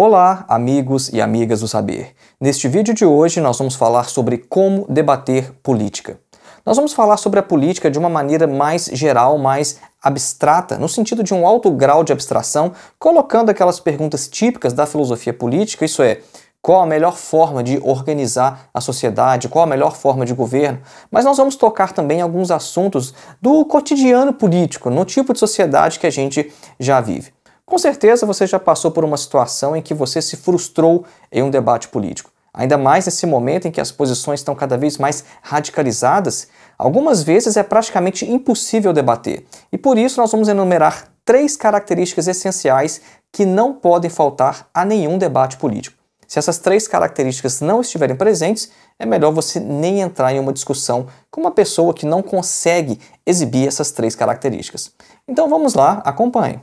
Olá, amigos e amigas do saber. Neste vídeo de hoje nós vamos falar sobre como debater política. Nós vamos falar sobre a política de uma maneira mais geral, mais abstrata, no sentido de um alto grau de abstração, colocando aquelas perguntas típicas da filosofia política, isso é, qual a melhor forma de organizar a sociedade, qual a melhor forma de governo, mas nós vamos tocar também alguns assuntos do cotidiano político, no tipo de sociedade que a gente já vive. Com certeza você já passou por uma situação em que você se frustrou em um debate político. Ainda mais nesse momento em que as posições estão cada vez mais radicalizadas, algumas vezes é praticamente impossível debater. E por isso nós vamos enumerar três características essenciais que não podem faltar a nenhum debate político. Se essas três características não estiverem presentes, é melhor você nem entrar em uma discussão com uma pessoa que não consegue exibir essas três características. Então vamos lá, acompanhe.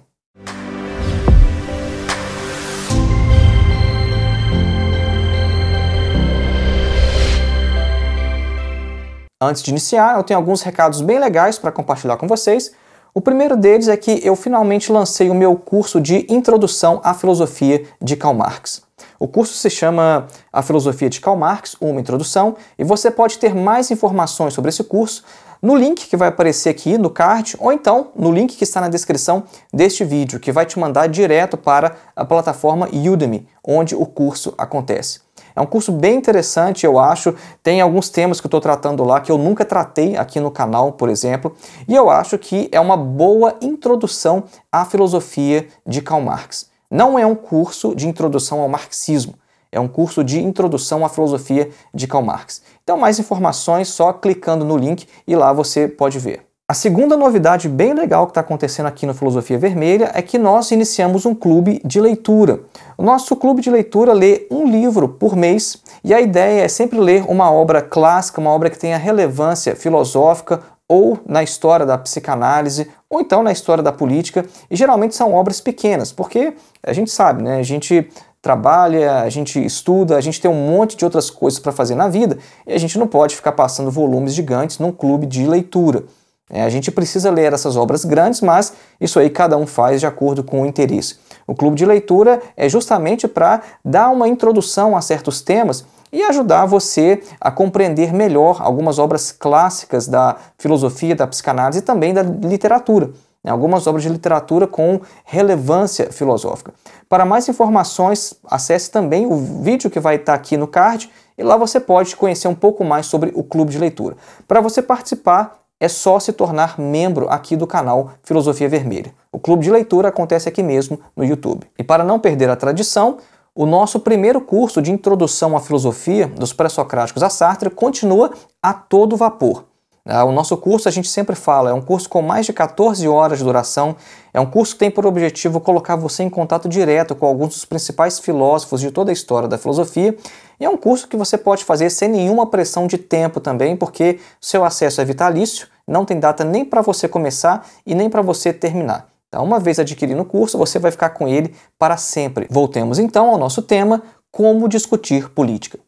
Antes de iniciar, eu tenho alguns recados bem legais para compartilhar com vocês. O primeiro deles é que eu finalmente lancei o meu curso de Introdução à Filosofia de Karl Marx. O curso se chama A Filosofia de Karl Marx, uma introdução, e você pode ter mais informações sobre esse curso no link que vai aparecer aqui no card ou então no link que está na descrição deste vídeo, que vai te mandar direto para a plataforma Udemy, onde o curso acontece. É um curso bem interessante, eu acho. Tem alguns temas que eu estou tratando lá que eu nunca tratei aqui no canal, por exemplo. E eu acho que é uma boa introdução à filosofia de Karl Marx. Não é um curso de introdução ao marxismo. É um curso de introdução à filosofia de Karl Marx. Então, mais informações só clicando no link e lá você pode ver. A segunda novidade bem legal que está acontecendo aqui no Filosofia Vermelha é que nós iniciamos um clube de leitura. O nosso clube de leitura lê um livro por mês e a ideia é sempre ler uma obra clássica, uma obra que tenha relevância filosófica ou na história da psicanálise ou então na história da política. E geralmente são obras pequenas, porque a gente sabe, né? A gente trabalha, a gente estuda, a gente tem um monte de outras coisas para fazer na vida e a gente não pode ficar passando volumes gigantes num clube de leitura. É, a gente precisa ler essas obras grandes, mas isso aí cada um faz de acordo com o interesse. O clube de leitura é justamente para dar uma introdução a certos temas e ajudar você a compreender melhor algumas obras clássicas da filosofia, da psicanálise e também da literatura. Né? Algumas obras de literatura com relevância filosófica. Para mais informações, acesse também o vídeo que vai estar tá aqui no card e lá você pode conhecer um pouco mais sobre o clube de leitura. Para você participar, é só se tornar membro aqui do canal Filosofia Vermelha. O clube de leitura acontece aqui mesmo no YouTube. E para não perder a tradição, o nosso primeiro curso de introdução à filosofia dos pré-socráticos a Sartre continua a todo vapor. Ah, o nosso curso, a gente sempre fala, é um curso com mais de 14 horas de duração, é um curso que tem por objetivo colocar você em contato direto com alguns dos principais filósofos de toda a história da filosofia, e é um curso que você pode fazer sem nenhuma pressão de tempo também, porque seu acesso é vitalício, não tem data nem para você começar e nem para você terminar. Então, uma vez adquirindo o curso, você vai ficar com ele para sempre. Voltemos então ao nosso tema: como discutir política.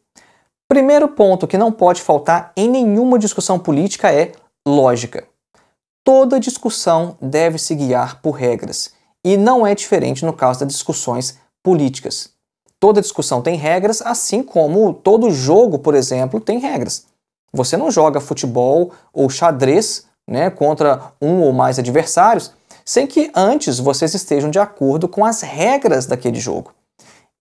Primeiro ponto que não pode faltar em nenhuma discussão política é lógica. Toda discussão deve se guiar por regras, e não é diferente no caso das discussões políticas. Toda discussão tem regras, assim como todo jogo, por exemplo, tem regras. Você não joga futebol ou xadrez né, contra um ou mais adversários sem que antes vocês estejam de acordo com as regras daquele jogo.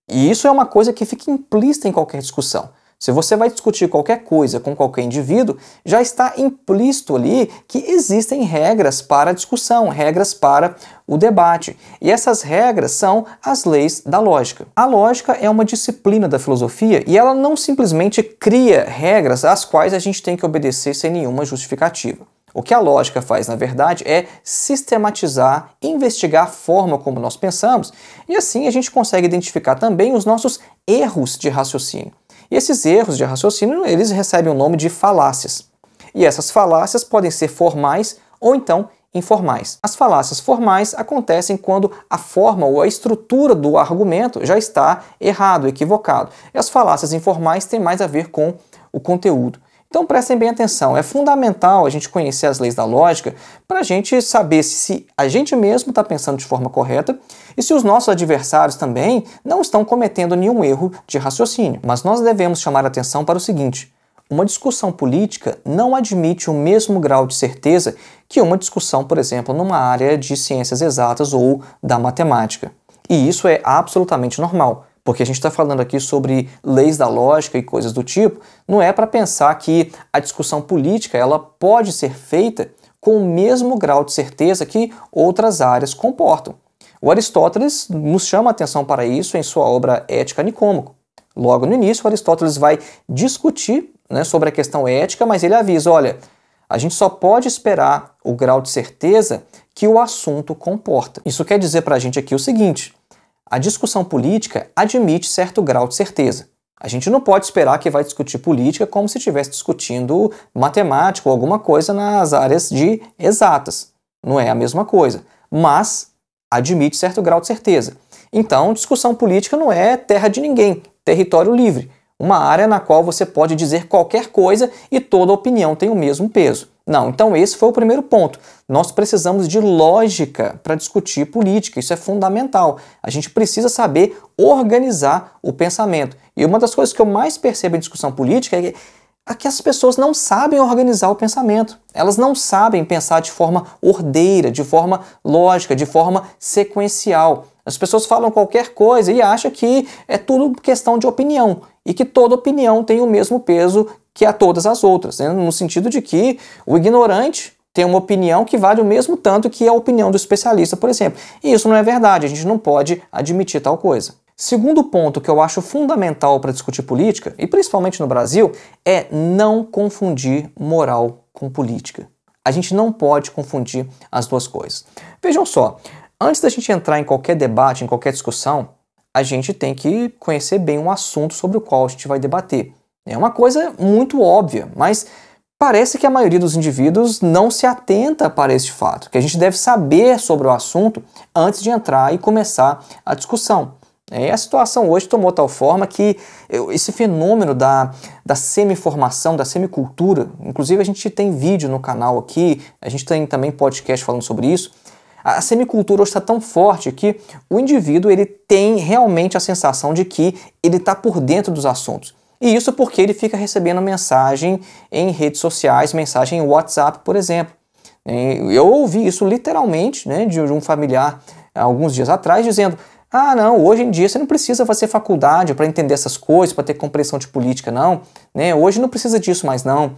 E isso é uma coisa que fica implícita em qualquer discussão. Se você vai discutir qualquer coisa com qualquer indivíduo, já está implícito ali que existem regras para a discussão, regras para o debate. E essas regras são as leis da lógica. A lógica é uma disciplina da filosofia e ela não simplesmente cria regras às quais a gente tem que obedecer sem nenhuma justificativa. O que a lógica faz, na verdade, é sistematizar, investigar a forma como nós pensamos, e assim a gente consegue identificar também os nossos erros de raciocínio. E esses erros de raciocínio, eles recebem o nome de falácias. E essas falácias podem ser formais ou então informais. As falácias formais acontecem quando a forma ou a estrutura do argumento já está errado, equivocado. E as falácias informais têm mais a ver com o conteúdo. Então prestem bem atenção, é fundamental a gente conhecer as leis da lógica para a gente saber se a gente mesmo está pensando de forma correta e se os nossos adversários também não estão cometendo nenhum erro de raciocínio. Mas nós devemos chamar atenção para o seguinte: uma discussão política não admite o mesmo grau de certeza que uma discussão, por exemplo, numa área de ciências exatas ou da matemática. E isso é absolutamente normal, porque a gente está falando aqui sobre leis da lógica e coisas do tipo. Não é para pensar que a discussão política ela pode ser feita com o mesmo grau de certeza que outras áreas comportam. O Aristóteles nos chama a atenção para isso em sua obra Ética Nicômaco. Logo no início, Aristóteles vai discutir né, sobre a questão ética, mas ele avisa: olha, a gente só pode esperar o grau de certeza que o assunto comporta. Isso quer dizer para a gente aqui o seguinte: a discussão política admite certo grau de certeza. A gente não pode esperar que vai discutir política como se estivesse discutindo matemática ou alguma coisa nas áreas de exatas. Não é a mesma coisa. Mas admite certo grau de certeza. Então, discussão política não é terra de ninguém, território livre, uma área na qual você pode dizer qualquer coisa e toda opinião tem o mesmo peso. Não, então esse foi o primeiro ponto. Nós precisamos de lógica para discutir política, isso é fundamental. A gente precisa saber organizar o pensamento. E uma das coisas que eu mais percebo em discussão política é que a que as pessoas não sabem organizar o pensamento. Elas não sabem pensar de forma ordeira, de forma lógica, de forma sequencial. As pessoas falam qualquer coisa e acham que é tudo questão de opinião e que toda opinião tem o mesmo peso que a todas as outras, né? no sentido de que o ignorante tem uma opinião que vale o mesmo tanto que a opinião do especialista, por exemplo. E isso não é verdade, a gente não pode admitir tal coisa. Segundo ponto que eu acho fundamental para discutir política, e principalmente no Brasil, é não confundir moral com política. A gente não pode confundir as duas coisas. Vejam só, antes da gente entrar em qualquer debate, em qualquer discussão, a gente tem que conhecer bem um assunto sobre o qual a gente vai debater. É uma coisa muito óbvia, mas parece que a maioria dos indivíduos não se atenta para este fato, que a gente deve saber sobre o assunto antes de entrar e começar a discussão. É, a situação hoje tomou tal forma que esse fenômeno da, da semi-formação, da semicultura, inclusive a gente tem vídeo no canal aqui, a gente tem também podcast falando sobre isso. A semicultura hoje está tão forte que o indivíduo ele tem realmente a sensação de que ele está por dentro dos assuntos. E isso porque ele fica recebendo mensagem em redes sociais, mensagem em WhatsApp, por exemplo. É, eu ouvi isso literalmente né, de um familiar alguns dias atrás dizendo: ah, não, hoje em dia você não precisa fazer faculdade para entender essas coisas, para ter compreensão de política, não. Né? Hoje não precisa disso mais, não.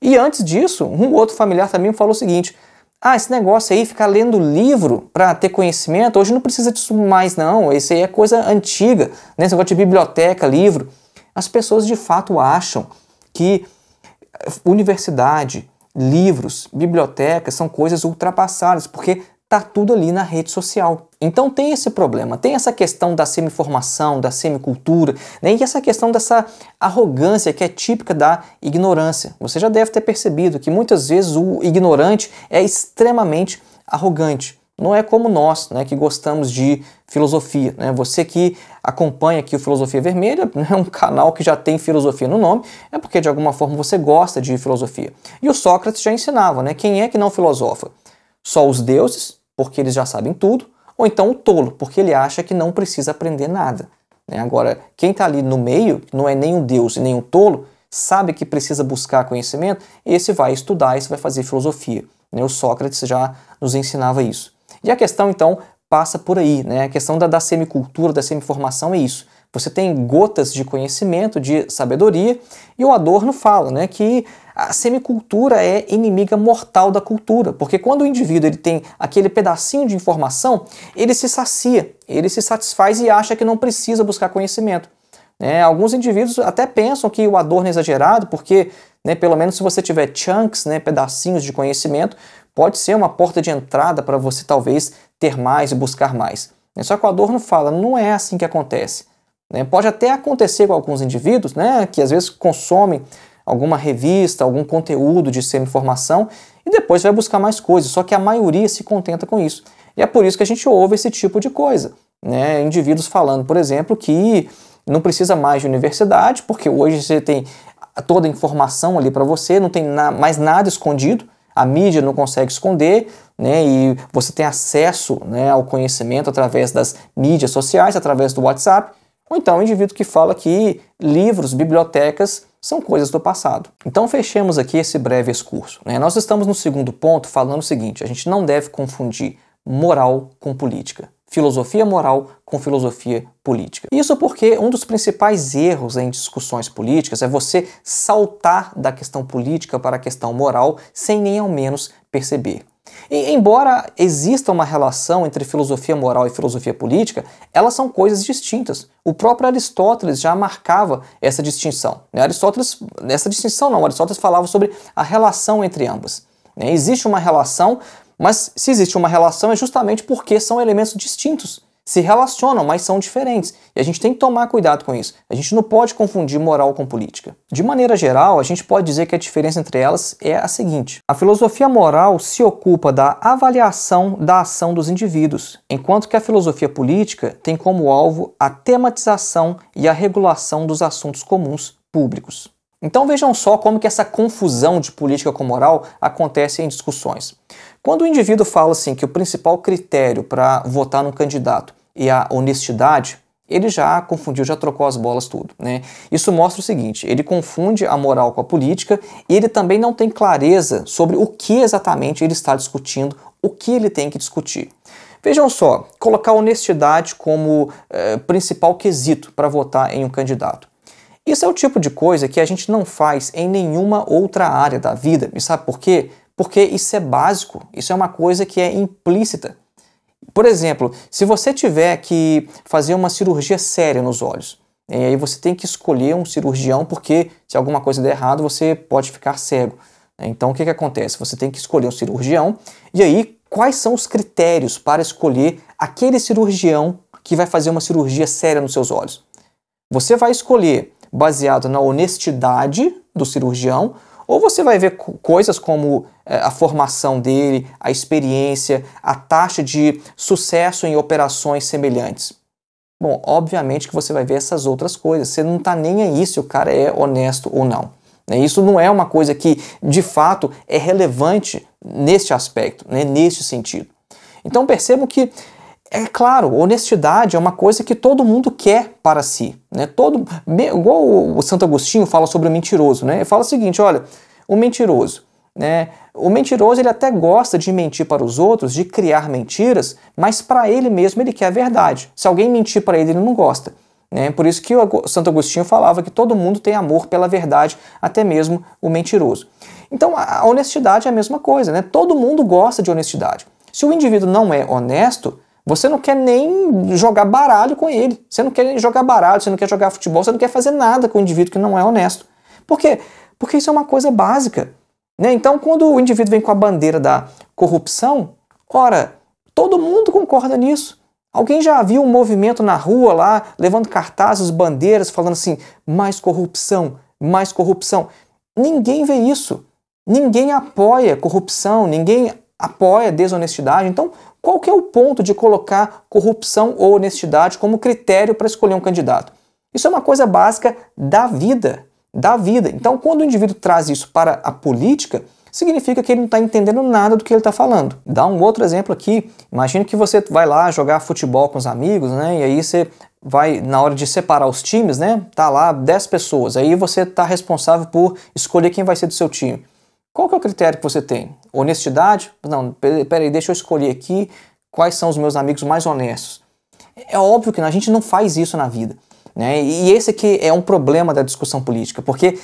E antes disso, um outro familiar também me falou o seguinte: ah, esse negócio aí, ficar lendo livro para ter conhecimento, hoje não precisa disso mais, não. Isso aí é coisa antiga, né? Esse negócio de biblioteca, livro. As pessoas de fato acham que eh, universidade, livros, bibliotecas são coisas ultrapassadas, porque tá tudo ali na rede social. Então tem esse problema, tem essa questão da semiformação, da semicultura, né? e essa questão dessa arrogância que é típica da ignorância. Você já deve ter percebido que muitas vezes o ignorante é extremamente arrogante. Não é como nós, né, que gostamos de filosofia. Né? Você que acompanha aqui o Filosofia Vermelha, é né, um canal que já tem filosofia no nome, é porque de alguma forma você gosta de filosofia. E o Sócrates já ensinava, né? Quem é que não filosofa? Só os deuses porque eles já sabem tudo, ou então o tolo, porque ele acha que não precisa aprender nada. Né? Agora, quem está ali no meio, não é nem um deus e nem um tolo, sabe que precisa buscar conhecimento, esse vai estudar, esse vai fazer filosofia. Né? O Sócrates já nos ensinava isso. E a questão, então, passa por aí. Né? A questão da, da semicultura, da semiformação é isso. Você tem gotas de conhecimento, de sabedoria, e o Adorno fala né, que a semicultura é inimiga mortal da cultura, porque quando o indivíduo ele tem aquele pedacinho de informação, ele se sacia, ele se satisfaz e acha que não precisa buscar conhecimento. Né? Alguns indivíduos até pensam que o Adorno é exagerado, porque né, pelo menos se você tiver chunks, né, pedacinhos de conhecimento, pode ser uma porta de entrada para você talvez ter mais e buscar mais. Só que o Adorno fala, não é assim que acontece. Né? Pode até acontecer com alguns indivíduos, né, que às vezes consomem alguma revista, algum conteúdo de semi-formação e depois vai buscar mais coisas. Só que a maioria se contenta com isso. E é por isso que a gente ouve esse tipo de coisa. Né? Indivíduos falando, por exemplo, que não precisa mais de universidade, porque hoje você tem toda a informação ali para você, não tem na, mais nada escondido, a mídia não consegue esconder, né? E você tem acesso né, ao conhecimento através das mídias sociais, através do WhatsApp. Ou então, um indivíduo que fala que livros, bibliotecas são coisas do passado. Então fechemos aqui esse breve excurso. Né? Nós estamos no segundo ponto falando o seguinte: a gente não deve confundir moral com política. Filosofia moral com filosofia política. Isso porque um dos principais erros em discussões políticas é você saltar da questão política para a questão moral sem nem ao menos perceber. E, embora exista uma relação entre filosofia moral e filosofia política, elas são coisas distintas. O próprio Aristóteles já marcava essa distinção. Né? Aristóteles, nessa distinção não, Aristóteles falava sobre a relação entre ambas. Né? Existe uma relação, mas se existe uma relação é justamente porque são elementos distintos se relacionam, mas são diferentes. E a gente tem que tomar cuidado com isso. A gente não pode confundir moral com política. De maneira geral, a gente pode dizer que a diferença entre elas é a seguinte: a filosofia moral se ocupa da avaliação da ação dos indivíduos, enquanto que a filosofia política tem como alvo a tematização e a regulação dos assuntos comuns públicos. Então vejam só como que essa confusão de política com moral acontece em discussões. Quando o indivíduo fala assim que o principal critério para votar num candidato é a honestidade, ele já confundiu, já trocou as bolas tudo, né? Isso mostra o seguinte, ele confunde a moral com a política e ele também não tem clareza sobre o que exatamente ele está discutindo, o que ele tem que discutir. Vejam só, colocar honestidade como eh, principal quesito para votar em um candidato. Isso é o tipo de coisa que a gente não faz em nenhuma outra área da vida, e sabe por quê? Porque isso é básico, isso é uma coisa que é implícita. Por exemplo, se você tiver que fazer uma cirurgia séria nos olhos, e aí você tem que escolher um cirurgião, porque se alguma coisa der errado, você pode ficar cego. Então o que, que acontece? Você tem que escolher um cirurgião, e aí quais são os critérios para escolher aquele cirurgião que vai fazer uma cirurgia séria nos seus olhos? Você vai escolher baseado na honestidade do cirurgião, ou você vai ver coisas como eh, a formação dele, a experiência, a taxa de sucesso em operações semelhantes. Bom, obviamente que você vai ver essas outras coisas. Você não está nem aí se o cara é honesto ou não. Né? Isso não é uma coisa que, de fato, é relevante neste aspecto, né? neste sentido. Então percebo que é claro, honestidade é uma coisa que todo mundo quer para si. Né? Todo, igual o Santo Agostinho fala sobre o mentiroso, né? Ele fala o seguinte: olha, o mentiroso. Né? O mentiroso ele até gosta de mentir para os outros, de criar mentiras, mas para ele mesmo ele quer a verdade. Se alguém mentir para ele, ele não gosta. Né? Por isso que o Santo Agostinho falava que todo mundo tem amor pela verdade, até mesmo o mentiroso. Então a honestidade é a mesma coisa, né? todo mundo gosta de honestidade. Se o indivíduo não é honesto, você não quer nem jogar baralho com ele. Você não quer jogar baralho, você não quer jogar futebol, você não quer fazer nada com o indivíduo que não é honesto. Por quê? Porque isso é uma coisa básica. Né? Então, quando o indivíduo vem com a bandeira da corrupção, ora, todo mundo concorda nisso. Alguém já viu um movimento na rua lá, levando cartazes, bandeiras, falando assim: mais corrupção, mais corrupção. Ninguém vê isso. Ninguém apoia corrupção, ninguém apoia desonestidade. Então, qual que é o ponto de colocar corrupção ou honestidade como critério para escolher um candidato? Isso é uma coisa básica da vida, da vida. Então, quando o indivíduo traz isso para a política, significa que ele não está entendendo nada do que ele está falando. Dá um outro exemplo aqui. Imagina que você vai lá jogar futebol com os amigos, né? E aí você vai, na hora de separar os times, né? Tá lá 10 pessoas. Aí você está responsável por escolher quem vai ser do seu time. Qual que é o critério que você tem? Honestidade? Não, peraí, deixa eu escolher aqui quais são os meus amigos mais honestos. É óbvio que a gente não faz isso na vida. Né? E esse aqui é um problema da discussão política, porque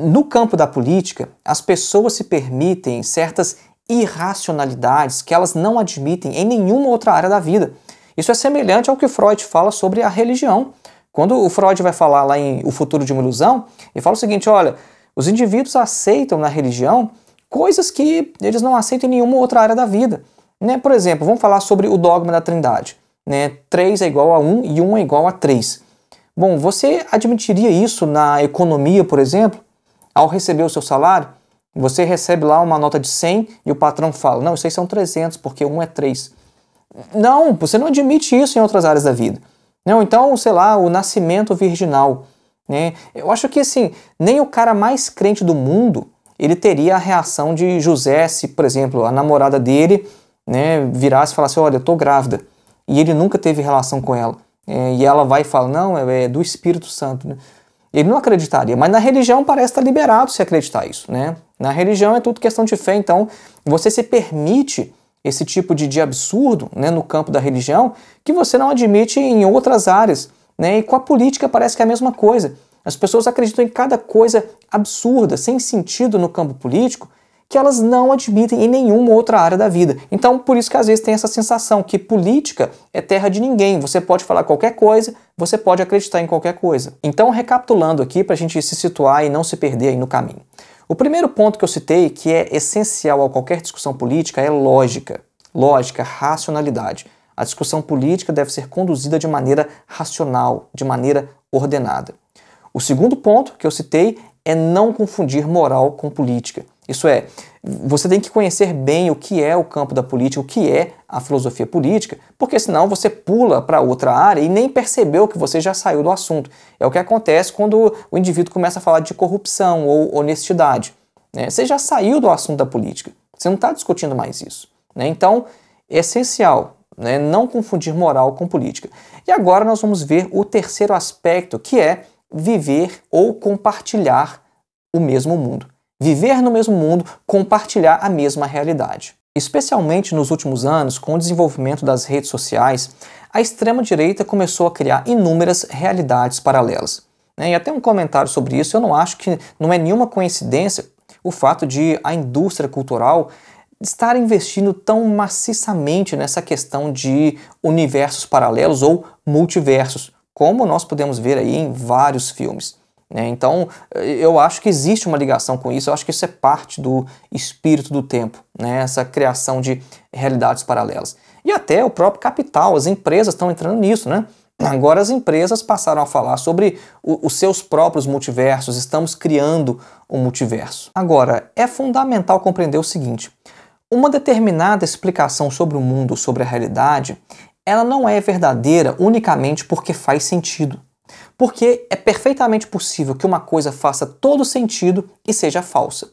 no campo da política, as pessoas se permitem certas irracionalidades que elas não admitem em nenhuma outra área da vida. Isso é semelhante ao que Freud fala sobre a religião. Quando o Freud vai falar lá em O Futuro de uma Ilusão, ele fala o seguinte: olha, os indivíduos aceitam na religião coisas que eles não aceitam em nenhuma outra área da vida. Né? Por exemplo, vamos falar sobre o dogma da trindade. Né? 3 é igual a 1 e 1 é igual a 3. Bom, você admitiria isso na economia, por exemplo? Ao receber o seu salário, você recebe lá uma nota de 100 e o patrão fala: Não, isso aí são 300, porque 1 é 3. Não, você não admite isso em outras áreas da vida. Não, então, sei lá, o nascimento virginal. Né? Eu acho que assim, nem o cara mais crente do mundo ele teria a reação de José se, por exemplo, a namorada dele né, virasse e falasse, olha, eu tô grávida. E ele nunca teve relação com ela. É, e ela vai e fala, não, é, é do Espírito Santo. Né? Ele não acreditaria, mas na religião parece estar liberado se acreditar isso. Né? Na religião é tudo questão de fé, então você se permite esse tipo de, de absurdo né, no campo da religião que você não admite em outras áreas. Né? E com a política parece que é a mesma coisa. As pessoas acreditam em cada coisa absurda, sem sentido no campo político, que elas não admitem em nenhuma outra área da vida. Então, por isso que às vezes tem essa sensação que política é terra de ninguém, você pode falar qualquer coisa, você pode acreditar em qualquer coisa. Então, recapitulando aqui para a gente se situar e não se perder aí no caminho. O primeiro ponto que eu citei, que é essencial a qualquer discussão política, é lógica. Lógica, racionalidade. A discussão política deve ser conduzida de maneira racional, de maneira ordenada. O segundo ponto que eu citei é não confundir moral com política. Isso é, você tem que conhecer bem o que é o campo da política, o que é a filosofia política, porque senão você pula para outra área e nem percebeu que você já saiu do assunto. É o que acontece quando o indivíduo começa a falar de corrupção ou honestidade. Né? Você já saiu do assunto da política, você não está discutindo mais isso. Né? Então, é essencial né? não confundir moral com política. E agora nós vamos ver o terceiro aspecto, que é viver ou compartilhar o mesmo mundo. Viver no mesmo mundo, compartilhar a mesma realidade. Especialmente nos últimos anos, com o desenvolvimento das redes sociais, a extrema-direita começou a criar inúmeras realidades paralelas. Né, e até um comentário sobre isso, eu não acho que não é nenhuma coincidência o fato de a indústria cultural estar investindo tão maciçamente nessa questão de universos paralelos ou multiversos, como nós podemos ver aí em vários filmes. Né? Então, eu acho que existe uma ligação com isso, eu acho que isso é parte do espírito do tempo, né? essa criação de realidades paralelas. E até o próprio capital, as empresas estão entrando nisso, né? Agora as empresas passaram a falar sobre o, os seus próprios multiversos, estamos criando um multiverso. Agora, é fundamental compreender o seguinte: uma determinada explicação sobre o mundo, sobre a realidade, ela não é verdadeira unicamente porque faz sentido. Porque é perfeitamente possível que uma coisa faça todo sentido e seja falsa.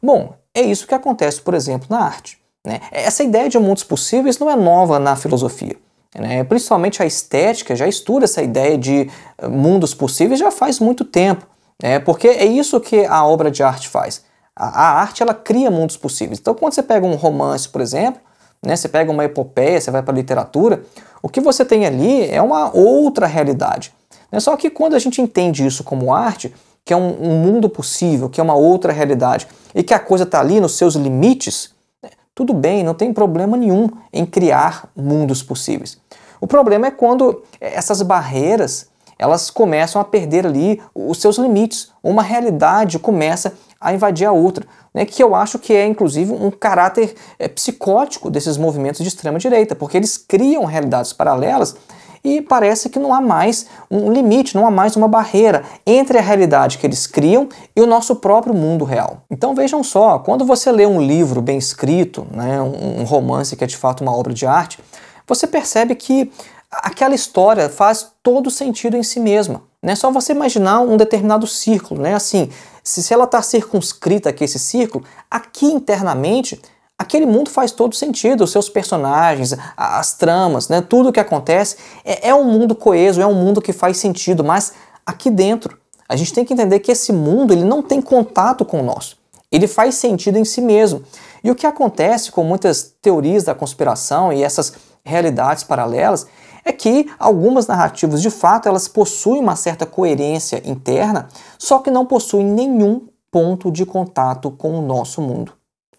Bom, é isso que acontece, por exemplo, na arte. Né? Essa ideia de mundos possíveis não é nova na filosofia. Né? Principalmente a estética já estuda essa ideia de eh, mundos possíveis já faz muito tempo. Né? Porque é isso que a obra de arte faz a, a arte ela cria mundos possíveis. Então, quando você pega um romance, por exemplo, né, você pega uma epopeia, você vai para a literatura, o que você tem ali é uma outra realidade. Né? Só que quando a gente entende isso como arte, que é um, um mundo possível, que é uma outra realidade, e que a coisa está ali nos seus limites, né? tudo bem, não tem problema nenhum em criar mundos possíveis. O problema é quando essas barreiras elas começam a perder ali os seus limites. Uma realidade começa a invadir a outra, né, que eu acho que é inclusive um caráter é, psicótico desses movimentos de extrema direita, porque eles criam realidades paralelas e parece que não há mais um limite, não há mais uma barreira entre a realidade que eles criam e o nosso próprio mundo real. Então vejam só, quando você lê um livro bem escrito, né, um romance que é de fato uma obra de arte, você percebe que aquela história faz todo sentido em si mesma. Né? Só você imaginar um determinado círculo, né? Assim, se, se ela está circunscrita aqui esse círculo, aqui internamente aquele mundo faz todo sentido, os seus personagens, as tramas, né? Tudo o que acontece é, é um mundo coeso, é um mundo que faz sentido, mas aqui dentro a gente tem que entender que esse mundo ele não tem contato com o nosso. Ele faz sentido em si mesmo. E o que acontece com muitas teorias da conspiração e essas realidades paralelas é que algumas narrativas, de fato, elas possuem uma certa coerência interna, só que não possuem nenhum ponto de contato com o nosso mundo.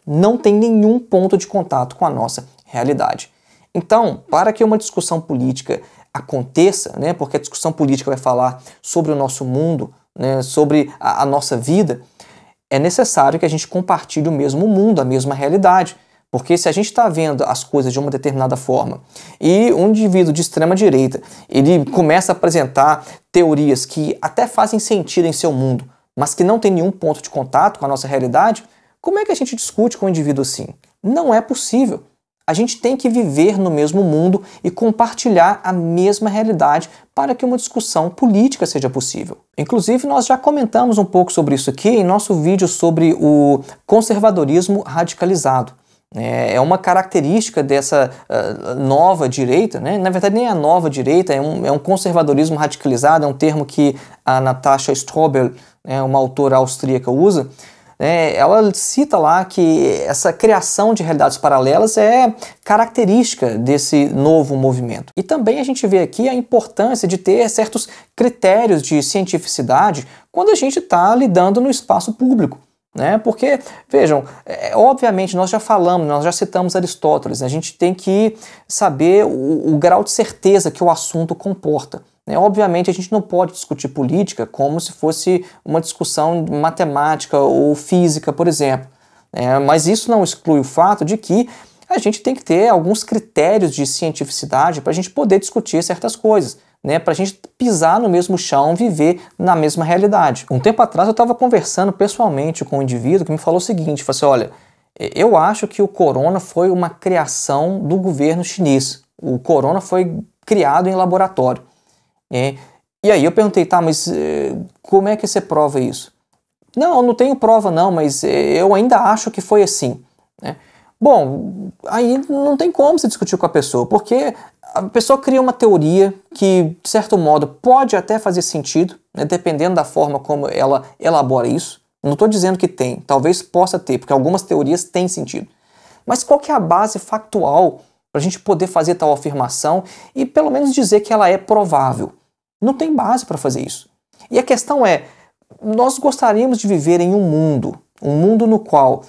Não tem nenhum ponto de contato com a nossa realidade. Então, para que uma discussão política aconteça, né, porque a discussão política vai falar sobre o nosso mundo, né, sobre a, a nossa vida, é necessário que a gente compartilhe o mesmo mundo, a mesma realidade. Porque se a gente está vendo as coisas de uma determinada forma e um indivíduo de extrema direita ele começa a apresentar teorias que até fazem sentido em seu mundo, mas que não tem nenhum ponto de contato com a nossa realidade, como é que a gente discute com um indivíduo assim? Não é possível. A gente tem que viver no mesmo mundo e compartilhar a mesma realidade para que uma discussão política seja possível. Inclusive, nós já comentamos um pouco sobre isso aqui em nosso vídeo sobre o conservadorismo radicalizado. É, é uma característica dessa ah, nova direita, né? na verdade, nem a é nova direita, é um, é um conservadorismo radicalizado, é um termo que a Natasha Strobel, né, uma autora austríaca, usa. É, ela cita lá que essa criação de realidades paralelas é característica desse novo movimento. E também a gente vê aqui a importância de ter certos critérios de cientificidade quando a gente está lidando no espaço público. Né? Porque, vejam, é, é, obviamente nós já falamos, nós já citamos Aristóteles, né? a gente tem que saber o, o grau de certeza que o assunto comporta. Né? Obviamente a gente não pode discutir política como se fosse uma discussão de matemática ou física, por exemplo. Né? mas isso não exclui o fato de que a gente tem que ter alguns critérios de cientificidade para a gente poder discutir certas coisas né, para a gente pisar no mesmo chão, viver na mesma realidade. Um tempo atrás eu estava conversando pessoalmente com um indivíduo que me falou o seguinte: falou assim, olha, eu acho que o corona foi uma criação do governo chinês. O corona foi criado em laboratório. É, e aí eu perguntei, tá, mas eh, como é que você prova isso? Não, eu não tenho prova não, mas eh, eu ainda acho que foi assim. Né? Bom, aí não tem como se discutir com a pessoa, porque a pessoa cria uma teoria que, de certo modo, pode até fazer sentido, né, dependendo da forma como ela elabora isso. Não estou dizendo que tem, talvez possa ter, porque algumas teorias têm sentido. Mas qual que é a base factual para a gente poder fazer tal afirmação e pelo menos dizer que ela é provável? Não tem base para fazer isso. E a questão é, nós gostaríamos de viver em um mundo, um mundo no qual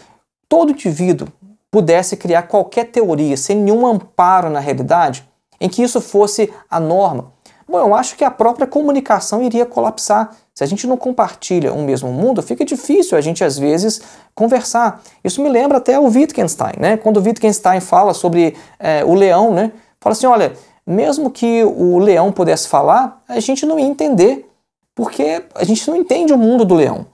todo indivíduo pudesse criar qualquer teoria sem nenhum amparo na realidade? em que isso fosse a norma? Bom, eu acho que a própria comunicação iria colapsar. Se a gente não compartilha o mesmo mundo, fica difícil a gente, às vezes, conversar. Isso me lembra até o Wittgenstein, né? Quando o Wittgenstein fala sobre é, o leão, né? Fala assim, olha, mesmo que o leão pudesse falar, a gente não ia entender, porque a gente não entende o mundo do leão.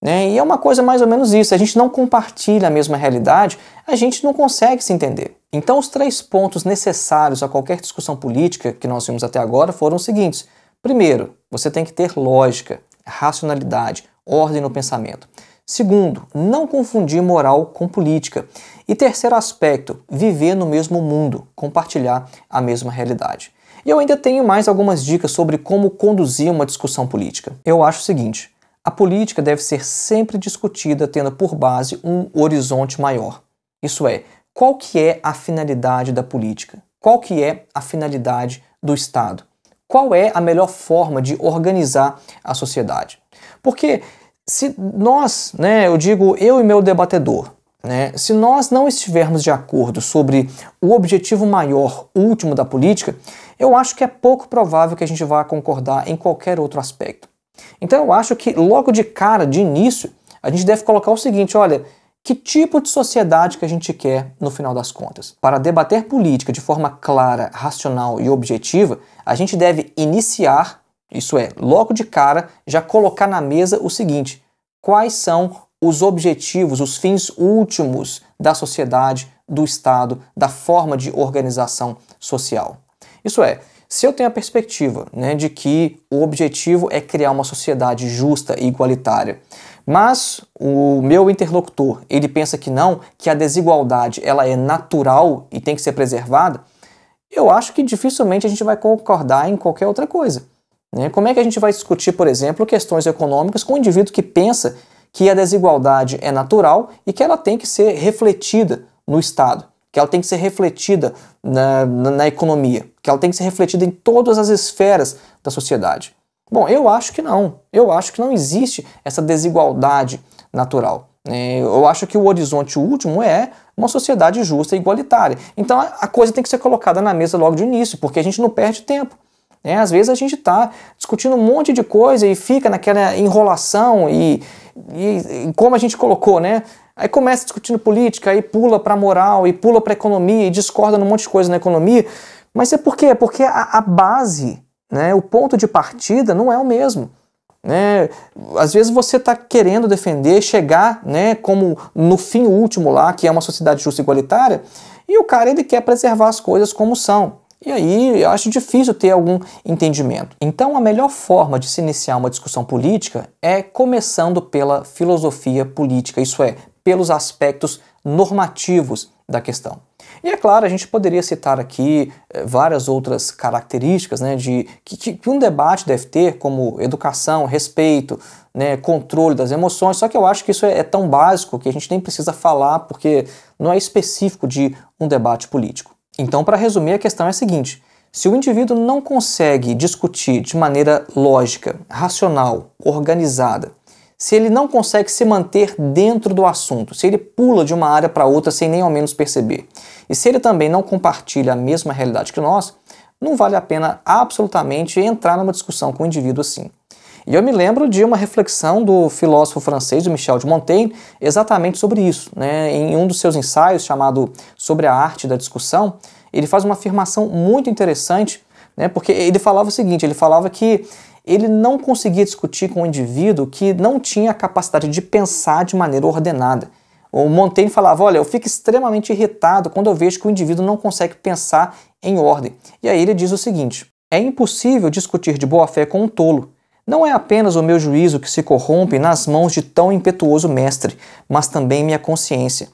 Né? E é uma coisa mais ou menos isso. A gente não compartilha a mesma realidade, a gente não consegue se entender. Então, os três pontos necessários a qualquer discussão política que nós vimos até agora foram os seguintes. Primeiro, você tem que ter lógica, racionalidade, ordem no pensamento. Segundo, não confundir moral com política. E terceiro aspecto, viver no mesmo mundo, compartilhar a mesma realidade. E eu ainda tenho mais algumas dicas sobre como conduzir uma discussão política. Eu acho o seguinte: a política deve ser sempre discutida tendo por base um horizonte maior. Isso é, qual que é a finalidade da política? Qual que é a finalidade do Estado? Qual é a melhor forma de organizar a sociedade? Porque se nós, né, eu digo eu e meu debatedor, né, se nós não estivermos de acordo sobre o objetivo maior, último da política, eu acho que é pouco provável que a gente vá concordar em qualquer outro aspecto. Então eu acho que logo de cara, de início, a gente deve colocar o seguinte: olha, que tipo de sociedade que a gente quer no final das contas. Para debater política de forma clara, racional e objetiva, a gente deve iniciar, isso é, logo de cara, já colocar na mesa o seguinte: quais são os objetivos, os fins últimos da sociedade, do Estado, da forma de organização social. Isso é, se eu tenho a perspectiva né, de que o objetivo é criar uma sociedade justa e igualitária, mas o meu interlocutor ele pensa que não, que a desigualdade ela é natural e tem que ser preservada, eu acho que dificilmente a gente vai concordar em qualquer outra coisa. Né? Como é que a gente vai discutir, por exemplo, questões econômicas com um indivíduo que pensa que a desigualdade é natural e que ela tem que ser refletida no Estado? que ela tem que ser refletida na, na, na, economia, que ela tem que ser refletida em todas as esferas da sociedade. Bom, eu acho que não. Eu acho que não existe essa desigualdade natural. É, eu acho que o horizonte último é uma sociedade justa e igualitária. Então a coisa tem que ser colocada na mesa logo de início, porque a gente não perde tempo. É, às vezes a gente está discutindo um monte de coisa e fica naquela enrolação e, e, e, como a gente colocou, né? Aí começa discutindo política, aí pula para moral, e pula para economia, e discorda num monte de coisa na economia. Mas é por quê? Porque a, a base, né, o ponto de partida não é o mesmo. Né? Às vezes você está querendo defender, chegar né, como no fim último lá, que é uma sociedade justa e igualitária, e o cara ele quer preservar as coisas como são. E aí eu acho difícil ter algum entendimento. Então a melhor forma de se iniciar uma discussão política é começando pela filosofia política, isso é, pelos aspectos normativos da questão. E é claro, a gente poderia citar aqui eh, várias outras características né, de, que, que um debate deve ter, como educação, respeito, né, controle das emoções, só que eu acho que isso é, é tão básico que a gente nem precisa falar, porque não é específico de um debate político. Então, para resumir, a questão é a seguinte: se o indivíduo não consegue discutir de maneira lógica, racional, organizada, se ele não consegue se manter dentro do assunto, se ele pula de uma área para outra sem nem ao menos perceber, e se ele também não compartilha a mesma realidade que nós, não vale a pena absolutamente entrar numa discussão com um indivíduo assim. E eu me lembro de uma reflexão do filósofo francês Michel de Montaigne exatamente sobre isso. Né? Em um dos seus ensaios chamado Sobre a Arte da Discussão, ele faz uma afirmação muito interessante, né? porque ele falava o seguinte: ele falava que ele não conseguia discutir com um indivíduo que não tinha a capacidade de pensar de maneira ordenada. O Montaigne falava: Olha, eu fico extremamente irritado quando eu vejo que o indivíduo não consegue pensar em ordem. E aí ele diz o seguinte: É impossível discutir de boa fé com um tolo. Não é apenas o meu juízo que se corrompe nas mãos de tão impetuoso mestre, mas também minha consciência.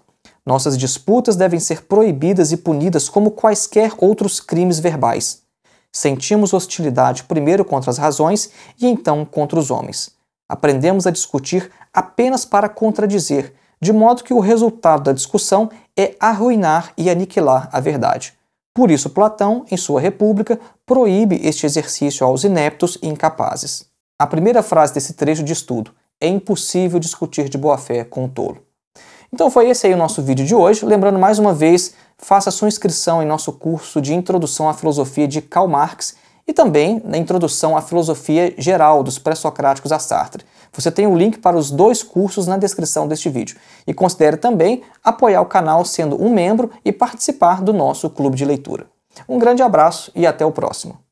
Nossas disputas devem ser proibidas e punidas como quaisquer outros crimes verbais. Sentimos hostilidade primeiro contra as razões e então contra os homens. Aprendemos a discutir apenas para contradizer, de modo que o resultado da discussão é arruinar e aniquilar a verdade. Por isso, Platão, em sua República, proíbe este exercício aos ineptos e incapazes. A primeira frase desse trecho diz tudo: é impossível discutir de boa fé com o tolo. Então foi esse aí o nosso vídeo de hoje. Lembrando mais uma vez, faça sua inscrição em nosso curso de Introdução à Filosofia de Karl Marx e também na Introdução à Filosofia Geral dos Pré-Socráticos a Sartre. Você tem o link para os dois cursos na descrição deste vídeo. E considere também apoiar o canal sendo um membro e participar do nosso clube de leitura. Um grande abraço e até o próximo.